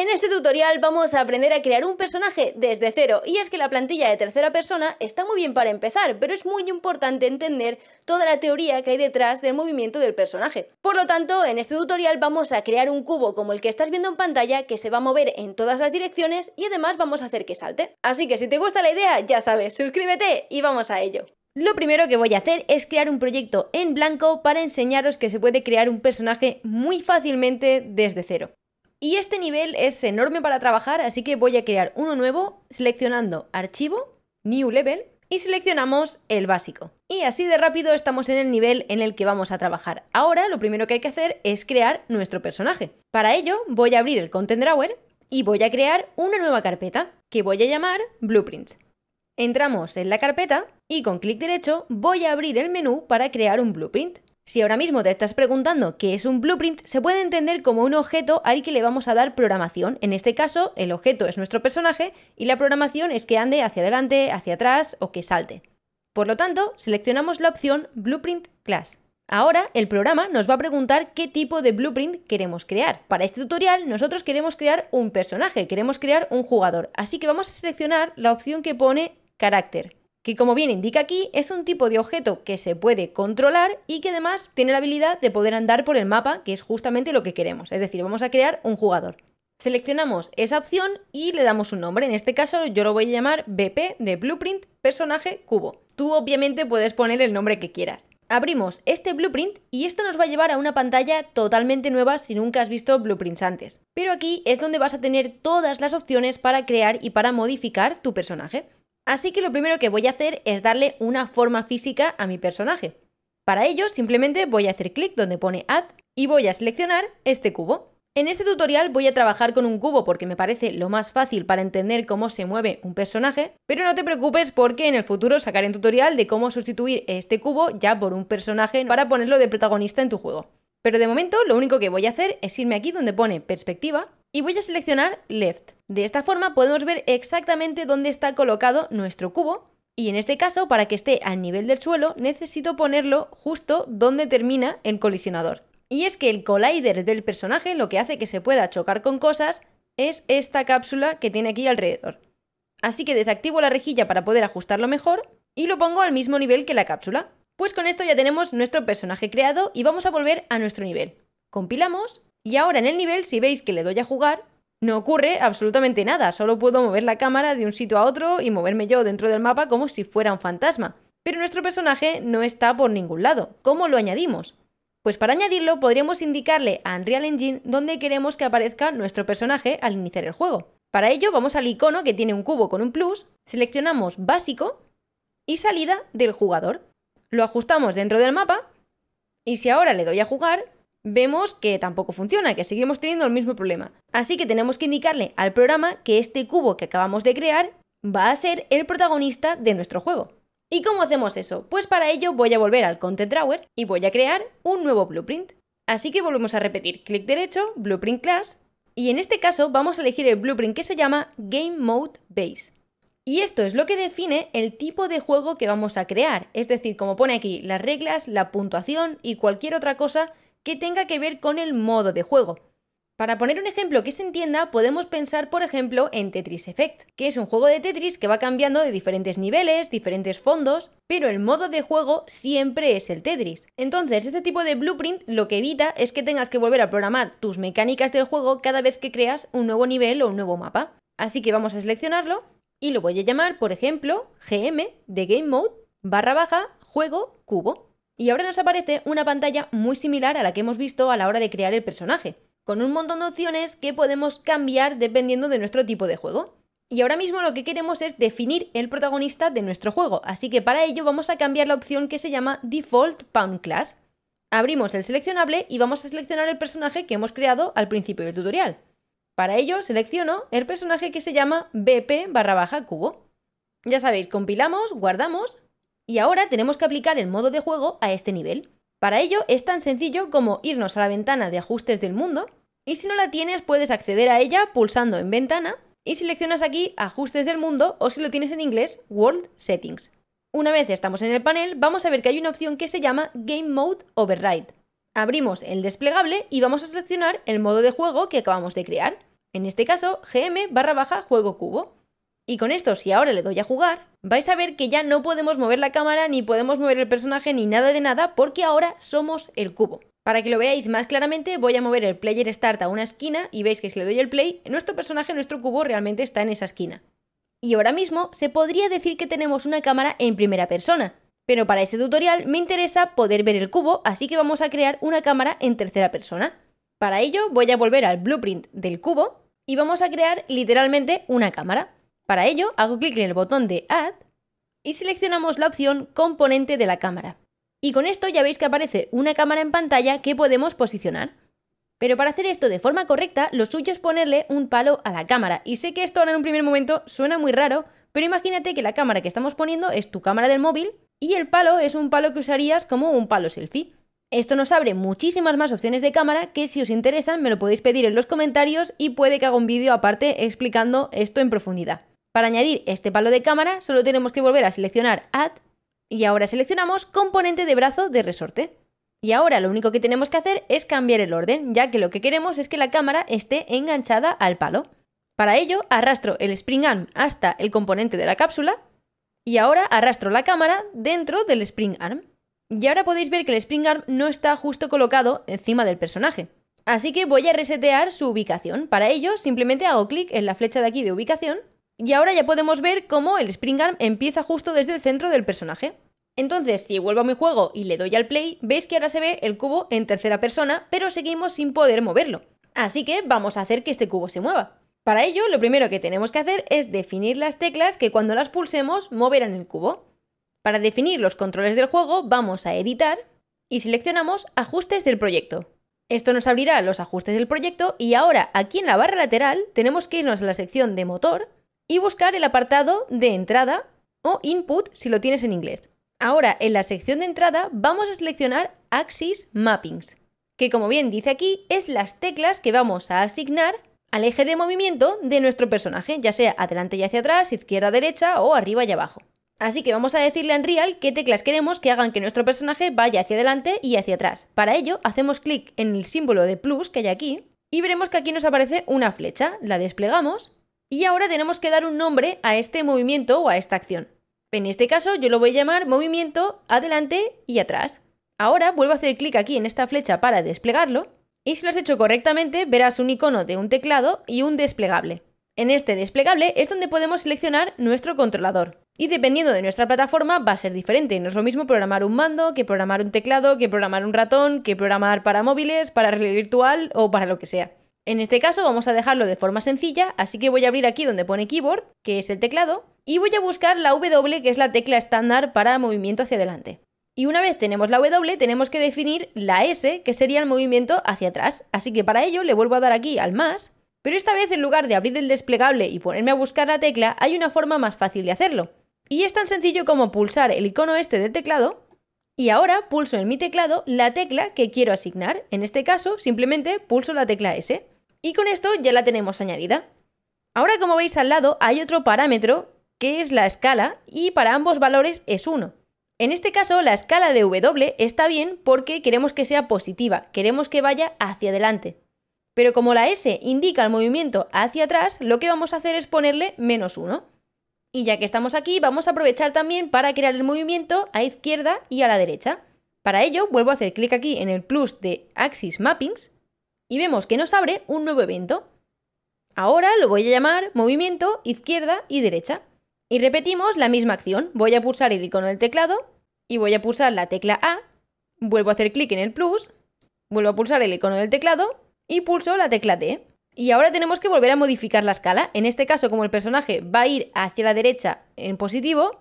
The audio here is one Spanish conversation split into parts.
En este tutorial vamos a aprender a crear un personaje desde cero y es que la plantilla de tercera persona está muy bien para empezar, pero es muy importante entender toda la teoría que hay detrás del movimiento del personaje. Por lo tanto, en este tutorial vamos a crear un cubo como el que estás viendo en pantalla que se va a mover en todas las direcciones y además vamos a hacer que salte. Así que si te gusta la idea, ya sabes, suscríbete y vamos a ello. Lo primero que voy a hacer es crear un proyecto en blanco para enseñaros que se puede crear un personaje muy fácilmente desde cero. Y este nivel es enorme para trabajar, así que voy a crear uno nuevo seleccionando Archivo, New Level y seleccionamos el básico. Y así de rápido estamos en el nivel en el que vamos a trabajar. Ahora lo primero que hay que hacer es crear nuestro personaje. Para ello voy a abrir el Content Drawer y voy a crear una nueva carpeta que voy a llamar Blueprints. Entramos en la carpeta y con clic derecho voy a abrir el menú para crear un blueprint. Si ahora mismo te estás preguntando qué es un blueprint, se puede entender como un objeto al que le vamos a dar programación. En este caso, el objeto es nuestro personaje y la programación es que ande hacia adelante, hacia atrás o que salte. Por lo tanto, seleccionamos la opción Blueprint Class. Ahora el programa nos va a preguntar qué tipo de blueprint queremos crear. Para este tutorial nosotros queremos crear un personaje, queremos crear un jugador, así que vamos a seleccionar la opción que pone carácter que como bien indica aquí, es un tipo de objeto que se puede controlar y que además tiene la habilidad de poder andar por el mapa, que es justamente lo que queremos. Es decir, vamos a crear un jugador. Seleccionamos esa opción y le damos un nombre. En este caso yo lo voy a llamar BP de Blueprint Personaje Cubo. Tú obviamente puedes poner el nombre que quieras. Abrimos este blueprint y esto nos va a llevar a una pantalla totalmente nueva si nunca has visto blueprints antes. Pero aquí es donde vas a tener todas las opciones para crear y para modificar tu personaje. Así que lo primero que voy a hacer es darle una forma física a mi personaje. Para ello simplemente voy a hacer clic donde pone Add y voy a seleccionar este cubo. En este tutorial voy a trabajar con un cubo porque me parece lo más fácil para entender cómo se mueve un personaje, pero no te preocupes porque en el futuro sacaré un tutorial de cómo sustituir este cubo ya por un personaje para ponerlo de protagonista en tu juego. Pero de momento lo único que voy a hacer es irme aquí donde pone perspectiva y voy a seleccionar Left. De esta forma podemos ver exactamente dónde está colocado nuestro cubo y en este caso, para que esté al nivel del suelo, necesito ponerlo justo donde termina el colisionador. Y es que el collider del personaje lo que hace que se pueda chocar con cosas es esta cápsula que tiene aquí alrededor. Así que desactivo la rejilla para poder ajustarlo mejor y lo pongo al mismo nivel que la cápsula. Pues con esto ya tenemos nuestro personaje creado y vamos a volver a nuestro nivel. Compilamos y ahora en el nivel, si veis que le doy a jugar, no ocurre absolutamente nada, solo puedo mover la cámara de un sitio a otro y moverme yo dentro del mapa como si fuera un fantasma. Pero nuestro personaje no está por ningún lado. ¿Cómo lo añadimos? Pues para añadirlo podríamos indicarle a Unreal Engine dónde queremos que aparezca nuestro personaje al iniciar el juego. Para ello vamos al icono que tiene un cubo con un plus, seleccionamos básico y salida del jugador. Lo ajustamos dentro del mapa y si ahora le doy a jugar, vemos que tampoco funciona, que seguimos teniendo el mismo problema. Así que tenemos que indicarle al programa que este cubo que acabamos de crear va a ser el protagonista de nuestro juego. ¿Y cómo hacemos eso? Pues para ello voy a volver al Content Drawer y voy a crear un nuevo blueprint. Así que volvemos a repetir, clic derecho, Blueprint Class, y en este caso vamos a elegir el blueprint que se llama Game Mode Base. Y esto es lo que define el tipo de juego que vamos a crear, es decir, como pone aquí, las reglas, la puntuación y cualquier otra cosa que tenga que ver con el modo de juego. Para poner un ejemplo que se entienda, podemos pensar, por ejemplo, en Tetris Effect, que es un juego de Tetris que va cambiando de diferentes niveles, diferentes fondos, pero el modo de juego siempre es el Tetris. Entonces, este tipo de blueprint lo que evita es que tengas que volver a programar tus mecánicas del juego cada vez que creas un nuevo nivel o un nuevo mapa. Así que vamos a seleccionarlo y lo voy a llamar, por ejemplo, GM de Game Mode barra baja juego cubo. Y ahora nos aparece una pantalla muy similar a la que hemos visto a la hora de crear el personaje, con un montón de opciones que podemos cambiar dependiendo de nuestro tipo de juego. Y ahora mismo lo que queremos es definir el protagonista de nuestro juego, así que para ello vamos a cambiar la opción que se llama Default Pound Class. Abrimos el seleccionable y vamos a seleccionar el personaje que hemos creado al principio del tutorial. Para ello selecciono el personaje que se llama BP barra baja cubo. Ya sabéis, compilamos, guardamos y ahora tenemos que aplicar el modo de juego a este nivel. Para ello es tan sencillo como irnos a la ventana de ajustes del mundo y si no la tienes puedes acceder a ella pulsando en ventana y seleccionas aquí ajustes del mundo o si lo tienes en inglés World Settings. Una vez estamos en el panel vamos a ver que hay una opción que se llama Game Mode Override. Abrimos el desplegable y vamos a seleccionar el modo de juego que acabamos de crear, en este caso gm barra baja juego cubo. Y con esto, si ahora le doy a jugar, vais a ver que ya no podemos mover la cámara, ni podemos mover el personaje, ni nada de nada, porque ahora somos el cubo. Para que lo veáis más claramente, voy a mover el Player Start a una esquina y veis que si le doy el play, nuestro personaje, nuestro cubo, realmente está en esa esquina. Y ahora mismo se podría decir que tenemos una cámara en primera persona, pero para este tutorial me interesa poder ver el cubo, así que vamos a crear una cámara en tercera persona. Para ello voy a volver al blueprint del cubo y vamos a crear literalmente una cámara. Para ello, hago clic en el botón de Add y seleccionamos la opción Componente de la cámara. Y con esto ya veis que aparece una cámara en pantalla que podemos posicionar. Pero para hacer esto de forma correcta, lo suyo es ponerle un palo a la cámara. Y sé que esto ahora en un primer momento suena muy raro, pero imagínate que la cámara que estamos poniendo es tu cámara del móvil y el palo es un palo que usarías como un palo selfie. Esto nos abre muchísimas más opciones de cámara que si os interesan me lo podéis pedir en los comentarios y puede que haga un vídeo aparte explicando esto en profundidad. Para añadir este palo de cámara solo tenemos que volver a seleccionar Add y ahora seleccionamos componente de brazo de resorte. Y ahora lo único que tenemos que hacer es cambiar el orden, ya que lo que queremos es que la cámara esté enganchada al palo. Para ello arrastro el Spring Arm hasta el componente de la cápsula y ahora arrastro la cámara dentro del Spring Arm. Y ahora podéis ver que el Spring Arm no está justo colocado encima del personaje. Así que voy a resetear su ubicación. Para ello simplemente hago clic en la flecha de aquí de ubicación y ahora ya podemos ver cómo el Spring Arm empieza justo desde el centro del personaje. Entonces, si vuelvo a mi juego y le doy al play, veis que ahora se ve el cubo en tercera persona, pero seguimos sin poder moverlo. Así que vamos a hacer que este cubo se mueva. Para ello, lo primero que tenemos que hacer es definir las teclas que cuando las pulsemos moverán el cubo. Para definir los controles del juego, vamos a editar y seleccionamos ajustes del proyecto. Esto nos abrirá los ajustes del proyecto y ahora aquí en la barra lateral tenemos que irnos a la sección de motor y buscar el apartado de entrada o input si lo tienes en inglés. Ahora, en la sección de entrada vamos a seleccionar Axis Mappings, que como bien dice aquí, es las teclas que vamos a asignar al eje de movimiento de nuestro personaje, ya sea adelante y hacia atrás, izquierda, derecha o arriba y abajo. Así que vamos a decirle a real qué teclas queremos que hagan que nuestro personaje vaya hacia adelante y hacia atrás. Para ello, hacemos clic en el símbolo de plus que hay aquí y veremos que aquí nos aparece una flecha, la desplegamos y ahora tenemos que dar un nombre a este movimiento o a esta acción. En este caso yo lo voy a llamar movimiento adelante y atrás. Ahora vuelvo a hacer clic aquí en esta flecha para desplegarlo y si lo has hecho correctamente verás un icono de un teclado y un desplegable. En este desplegable es donde podemos seleccionar nuestro controlador. Y dependiendo de nuestra plataforma va a ser diferente. No es lo mismo programar un mando que programar un teclado, que programar un ratón, que programar para móviles, para realidad virtual o para lo que sea. En este caso vamos a dejarlo de forma sencilla, así que voy a abrir aquí donde pone keyboard, que es el teclado, y voy a buscar la W, que es la tecla estándar para movimiento hacia adelante. Y una vez tenemos la W, tenemos que definir la S, que sería el movimiento hacia atrás. Así que para ello le vuelvo a dar aquí al más, pero esta vez en lugar de abrir el desplegable y ponerme a buscar la tecla, hay una forma más fácil de hacerlo. Y es tan sencillo como pulsar el icono este del teclado, y ahora pulso en mi teclado la tecla que quiero asignar. En este caso, simplemente pulso la tecla S. Y con esto ya la tenemos añadida. Ahora como veis al lado hay otro parámetro que es la escala y para ambos valores es 1. En este caso la escala de W está bien porque queremos que sea positiva, queremos que vaya hacia adelante. Pero como la S indica el movimiento hacia atrás, lo que vamos a hacer es ponerle menos 1. Y ya que estamos aquí, vamos a aprovechar también para crear el movimiento a izquierda y a la derecha. Para ello, vuelvo a hacer clic aquí en el plus de Axis Mappings y vemos que nos abre un nuevo evento. Ahora lo voy a llamar movimiento izquierda y derecha. Y repetimos la misma acción. Voy a pulsar el icono del teclado y voy a pulsar la tecla A. Vuelvo a hacer clic en el plus, vuelvo a pulsar el icono del teclado y pulso la tecla D. Y ahora tenemos que volver a modificar la escala. En este caso, como el personaje va a ir hacia la derecha en positivo,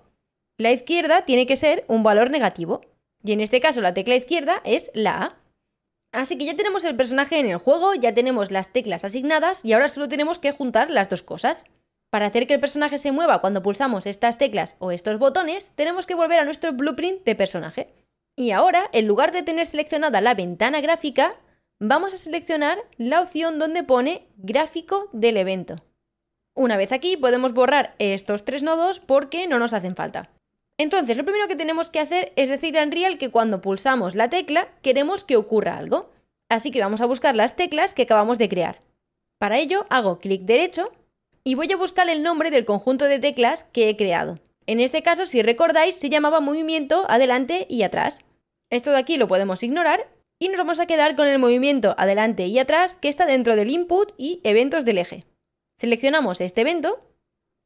la izquierda tiene que ser un valor negativo. Y en este caso la tecla izquierda es la A. Así que ya tenemos el personaje en el juego, ya tenemos las teclas asignadas y ahora solo tenemos que juntar las dos cosas. Para hacer que el personaje se mueva cuando pulsamos estas teclas o estos botones, tenemos que volver a nuestro blueprint de personaje. Y ahora, en lugar de tener seleccionada la ventana gráfica, vamos a seleccionar la opción donde pone gráfico del evento. Una vez aquí podemos borrar estos tres nodos porque no nos hacen falta. Entonces, lo primero que tenemos que hacer es decirle a Unreal que cuando pulsamos la tecla queremos que ocurra algo. Así que vamos a buscar las teclas que acabamos de crear. Para ello hago clic derecho y voy a buscar el nombre del conjunto de teclas que he creado. En este caso, si recordáis, se llamaba movimiento adelante y atrás. Esto de aquí lo podemos ignorar y nos vamos a quedar con el movimiento adelante y atrás que está dentro del input y eventos del eje. Seleccionamos este evento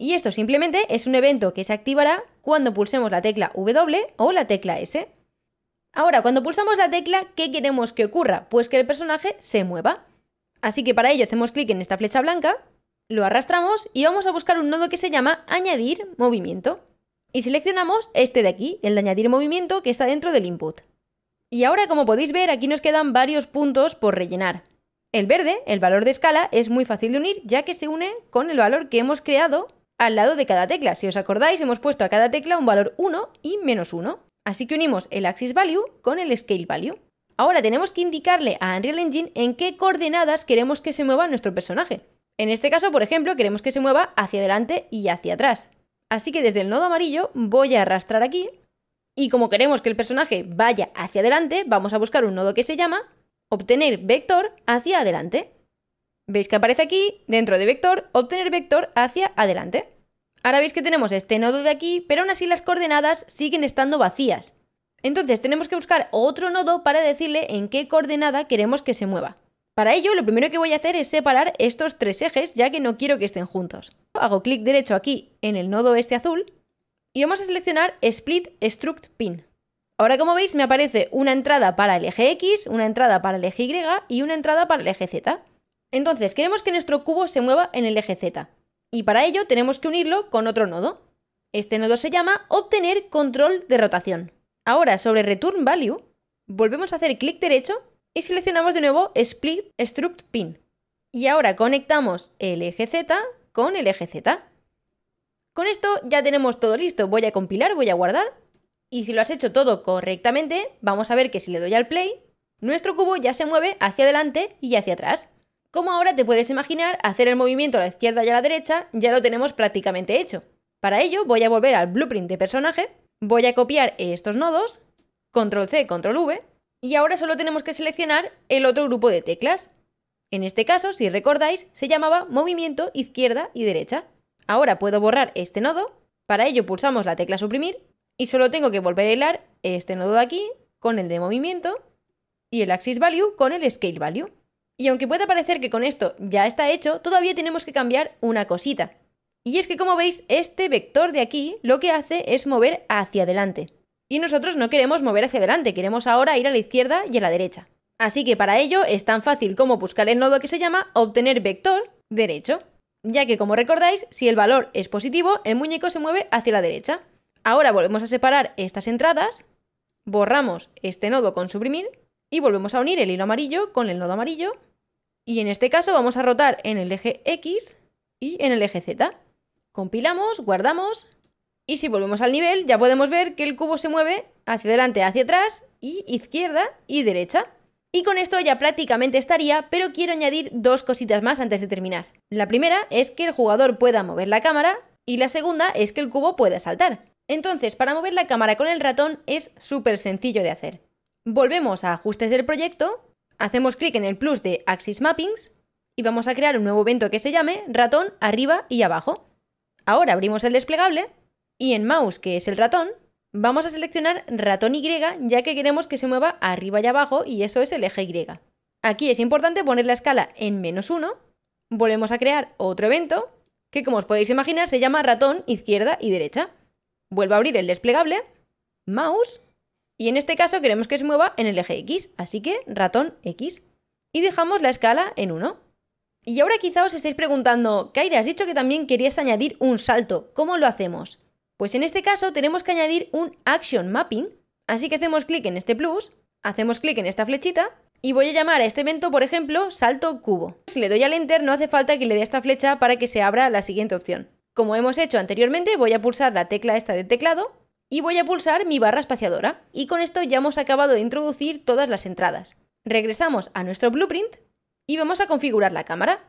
y esto simplemente es un evento que se activará cuando pulsemos la tecla W o la tecla S. Ahora, cuando pulsamos la tecla, ¿qué queremos que ocurra? Pues que el personaje se mueva. Así que para ello hacemos clic en esta flecha blanca, lo arrastramos y vamos a buscar un nodo que se llama Añadir Movimiento. Y seleccionamos este de aquí, el de Añadir Movimiento, que está dentro del input. Y ahora, como podéis ver, aquí nos quedan varios puntos por rellenar. El verde, el valor de escala, es muy fácil de unir ya que se une con el valor que hemos creado al lado de cada tecla. Si os acordáis, hemos puesto a cada tecla un valor 1 y menos 1. Así que unimos el axis value con el scale value. Ahora tenemos que indicarle a Unreal Engine en qué coordenadas queremos que se mueva nuestro personaje. En este caso, por ejemplo, queremos que se mueva hacia adelante y hacia atrás. Así que desde el nodo amarillo voy a arrastrar aquí y como queremos que el personaje vaya hacia adelante, vamos a buscar un nodo que se llama obtener vector hacia adelante. ¿Veis que aparece aquí, dentro de vector, obtener vector hacia adelante? Ahora veis que tenemos este nodo de aquí, pero aún así las coordenadas siguen estando vacías. Entonces tenemos que buscar otro nodo para decirle en qué coordenada queremos que se mueva. Para ello, lo primero que voy a hacer es separar estos tres ejes, ya que no quiero que estén juntos. Hago clic derecho aquí en el nodo este azul y vamos a seleccionar Split Struct Pin. Ahora, como veis, me aparece una entrada para el eje X, una entrada para el eje Y y una entrada para el eje Z. Entonces, queremos que nuestro cubo se mueva en el eje Z. Y para ello tenemos que unirlo con otro nodo. Este nodo se llama obtener control de rotación. Ahora sobre return value, volvemos a hacer clic derecho y seleccionamos de nuevo split struct pin. Y ahora conectamos el eje Z con el eje Z. Con esto ya tenemos todo listo. Voy a compilar, voy a guardar. Y si lo has hecho todo correctamente, vamos a ver que si le doy al play, nuestro cubo ya se mueve hacia adelante y hacia atrás. Como ahora te puedes imaginar, hacer el movimiento a la izquierda y a la derecha ya lo tenemos prácticamente hecho. Para ello voy a volver al blueprint de personaje, voy a copiar estos nodos, control C, control V, y ahora solo tenemos que seleccionar el otro grupo de teclas. En este caso, si recordáis, se llamaba movimiento izquierda y derecha. Ahora puedo borrar este nodo, para ello pulsamos la tecla suprimir y solo tengo que volver a hilar este nodo de aquí con el de movimiento y el axis value con el scale value. Y aunque pueda parecer que con esto ya está hecho, todavía tenemos que cambiar una cosita. Y es que como veis, este vector de aquí lo que hace es mover hacia adelante. Y nosotros no queremos mover hacia adelante, queremos ahora ir a la izquierda y a la derecha. Así que para ello es tan fácil como buscar el nodo que se llama obtener vector derecho, ya que como recordáis, si el valor es positivo, el muñeco se mueve hacia la derecha. Ahora volvemos a separar estas entradas, borramos este nodo con suprimir y volvemos a unir el hilo amarillo con el nodo amarillo y en este caso vamos a rotar en el eje X y en el eje Z. Compilamos, guardamos y si volvemos al nivel ya podemos ver que el cubo se mueve hacia adelante, hacia atrás y izquierda y derecha. Y con esto ya prácticamente estaría, pero quiero añadir dos cositas más antes de terminar. La primera es que el jugador pueda mover la cámara y la segunda es que el cubo pueda saltar. Entonces, para mover la cámara con el ratón es súper sencillo de hacer. Volvemos a ajustes del proyecto hacemos clic en el plus de Axis Mappings y vamos a crear un nuevo evento que se llame ratón arriba y abajo. Ahora abrimos el desplegable y en mouse, que es el ratón, vamos a seleccionar ratón Y ya que queremos que se mueva arriba y abajo y eso es el eje Y. Aquí es importante poner la escala en menos 1. Volvemos a crear otro evento que como os podéis imaginar se llama ratón izquierda y derecha. Vuelvo a abrir el desplegable, mouse y en este caso queremos que se mueva en el eje X, así que ratón X. Y dejamos la escala en 1. Y ahora quizá os estéis preguntando, Kaira, has dicho que también querías añadir un salto, ¿cómo lo hacemos? Pues en este caso tenemos que añadir un Action Mapping, así que hacemos clic en este plus, hacemos clic en esta flechita y voy a llamar a este evento, por ejemplo, salto cubo. Si le doy al enter no hace falta que le dé esta flecha para que se abra la siguiente opción. Como hemos hecho anteriormente, voy a pulsar la tecla esta de teclado y voy a pulsar mi barra espaciadora. Y con esto ya hemos acabado de introducir todas las entradas. Regresamos a nuestro blueprint y vamos a configurar la cámara.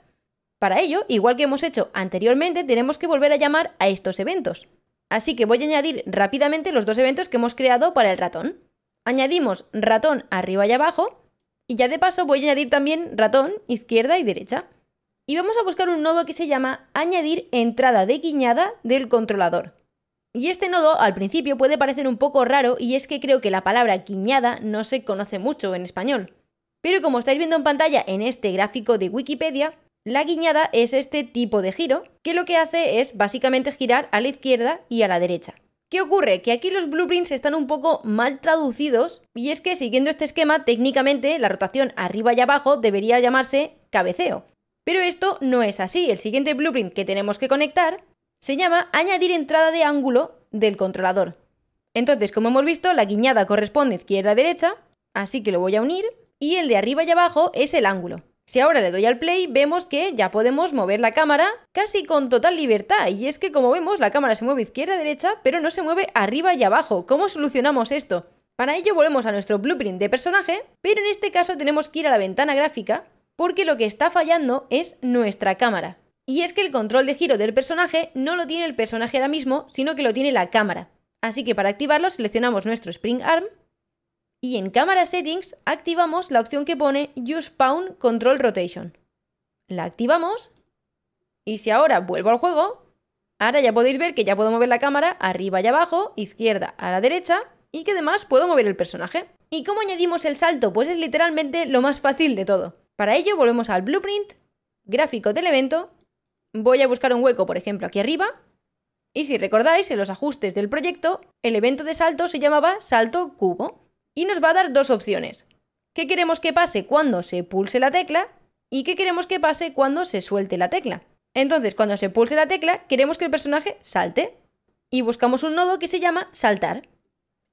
Para ello, igual que hemos hecho anteriormente, tenemos que volver a llamar a estos eventos. Así que voy a añadir rápidamente los dos eventos que hemos creado para el ratón. Añadimos ratón arriba y abajo y ya de paso voy a añadir también ratón izquierda y derecha. Y vamos a buscar un nodo que se llama añadir entrada de guiñada del controlador. Y este nodo al principio puede parecer un poco raro y es que creo que la palabra guiñada no se conoce mucho en español. Pero como estáis viendo en pantalla en este gráfico de Wikipedia, la guiñada es este tipo de giro, que lo que hace es básicamente girar a la izquierda y a la derecha. ¿Qué ocurre? Que aquí los blueprints están un poco mal traducidos y es que siguiendo este esquema técnicamente la rotación arriba y abajo debería llamarse cabeceo. Pero esto no es así, el siguiente blueprint que tenemos que conectar se llama añadir entrada de ángulo del controlador. Entonces, como hemos visto, la guiñada corresponde izquierda-derecha, así que lo voy a unir, y el de arriba y abajo es el ángulo. Si ahora le doy al play, vemos que ya podemos mover la cámara casi con total libertad. Y es que como vemos, la cámara se mueve izquierda-derecha, pero no se mueve arriba y abajo. ¿Cómo solucionamos esto? Para ello volvemos a nuestro blueprint de personaje, pero en este caso tenemos que ir a la ventana gráfica, porque lo que está fallando es nuestra cámara. Y es que el control de giro del personaje no lo tiene el personaje ahora mismo, sino que lo tiene la cámara. Así que para activarlo seleccionamos nuestro Spring Arm y en Cámara Settings activamos la opción que pone Use Pound Control Rotation. La activamos y si ahora vuelvo al juego, ahora ya podéis ver que ya puedo mover la cámara arriba y abajo, izquierda a la derecha y que además puedo mover el personaje. ¿Y cómo añadimos el salto? Pues es literalmente lo más fácil de todo. Para ello volvemos al Blueprint, gráfico del evento voy a buscar un hueco, por ejemplo, aquí arriba. Y si recordáis, en los ajustes del proyecto, el evento de salto se llamaba salto cubo. Y nos va a dar dos opciones. ¿Qué queremos que pase cuando se pulse la tecla? ¿Y qué queremos que pase cuando se suelte la tecla? Entonces, cuando se pulse la tecla, queremos que el personaje salte. Y buscamos un nodo que se llama saltar.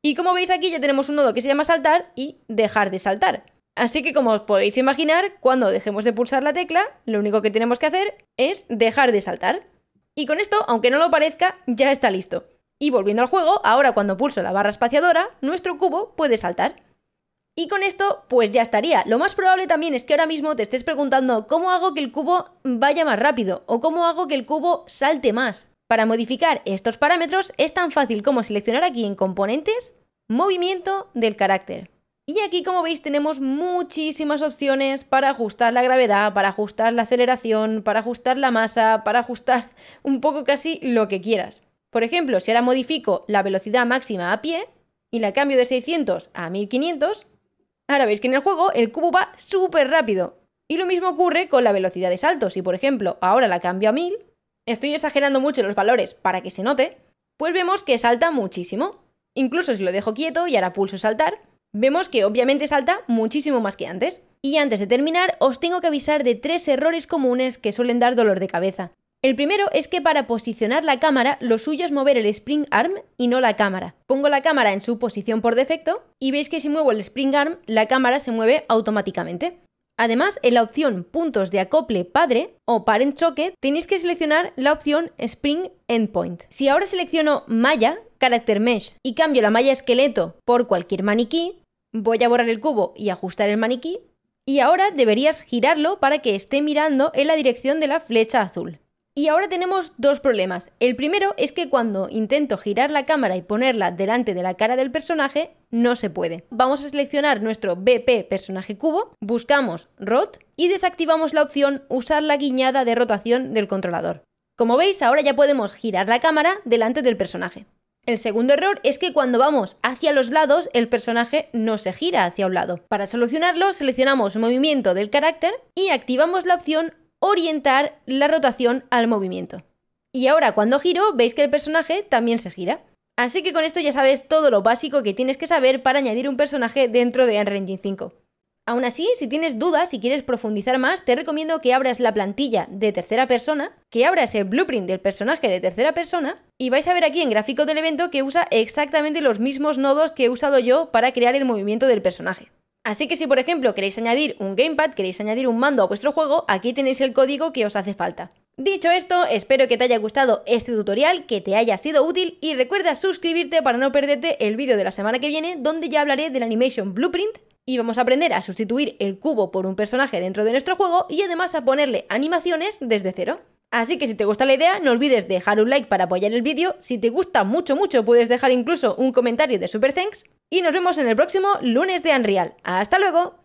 Y como veis aquí ya tenemos un nodo que se llama saltar y dejar de saltar. Así que como os podéis imaginar, cuando dejemos de pulsar la tecla, lo único que tenemos que hacer es dejar de saltar. Y con esto, aunque no lo parezca, ya está listo. Y volviendo al juego, ahora cuando pulso la barra espaciadora, nuestro cubo puede saltar. Y con esto, pues ya estaría. Lo más probable también es que ahora mismo te estés preguntando cómo hago que el cubo vaya más rápido o cómo hago que el cubo salte más. Para modificar estos parámetros es tan fácil como seleccionar aquí en componentes, movimiento del carácter. Y aquí como veis tenemos muchísimas opciones para ajustar la gravedad, para ajustar la aceleración, para ajustar la masa, para ajustar un poco casi lo que quieras. Por ejemplo, si ahora modifico la velocidad máxima a pie y la cambio de 600 a 1500, ahora veis que en el juego el cubo va súper rápido. Y lo mismo ocurre con la velocidad de salto. Si por ejemplo ahora la cambio a 1000, estoy exagerando mucho los valores para que se note, pues vemos que salta muchísimo. Incluso si lo dejo quieto y ahora pulso saltar, Vemos que obviamente salta muchísimo más que antes. Y antes de terminar, os tengo que avisar de tres errores comunes que suelen dar dolor de cabeza. El primero es que para posicionar la cámara, lo suyo es mover el spring arm y no la cámara. Pongo la cámara en su posición por defecto y veis que si muevo el spring arm, la cámara se mueve automáticamente. Además, en la opción Puntos de acople padre o Parent Socket tenéis que seleccionar la opción Spring Endpoint. Si ahora selecciono malla, Carácter Mesh y cambio la malla esqueleto por cualquier maniquí, voy a borrar el cubo y ajustar el maniquí y ahora deberías girarlo para que esté mirando en la dirección de la flecha azul. Y ahora tenemos dos problemas. El primero es que cuando intento girar la cámara y ponerla delante de la cara del personaje, no se puede. Vamos a seleccionar nuestro BP personaje cubo, buscamos Rot y desactivamos la opción usar la guiñada de rotación del controlador. Como veis, ahora ya podemos girar la cámara delante del personaje. El segundo error es que cuando vamos hacia los lados, el personaje no se gira hacia un lado. Para solucionarlo, seleccionamos Movimiento del carácter y activamos la opción orientar la rotación al movimiento. Y ahora cuando giro, veis que el personaje también se gira. Así que con esto ya sabes todo lo básico que tienes que saber para añadir un personaje dentro de Unreal Engine 5. Aún así, si tienes dudas y quieres profundizar más, te recomiendo que abras la plantilla de tercera persona, que abras el blueprint del personaje de tercera persona, y vais a ver aquí en gráfico del evento que usa exactamente los mismos nodos que he usado yo para crear el movimiento del personaje. Así que si por ejemplo queréis añadir un gamepad, queréis añadir un mando a vuestro juego, aquí tenéis el código que os hace falta. Dicho esto, espero que te haya gustado este tutorial, que te haya sido útil y recuerda suscribirte para no perderte el vídeo de la semana que viene donde ya hablaré del Animation Blueprint y vamos a aprender a sustituir el cubo por un personaje dentro de nuestro juego y además a ponerle animaciones desde cero. Así que si te gusta la idea, no olvides dejar un like para apoyar el vídeo. Si te gusta mucho, mucho, puedes dejar incluso un comentario de Super Thanks. Y nos vemos en el próximo lunes de Unreal. ¡Hasta luego!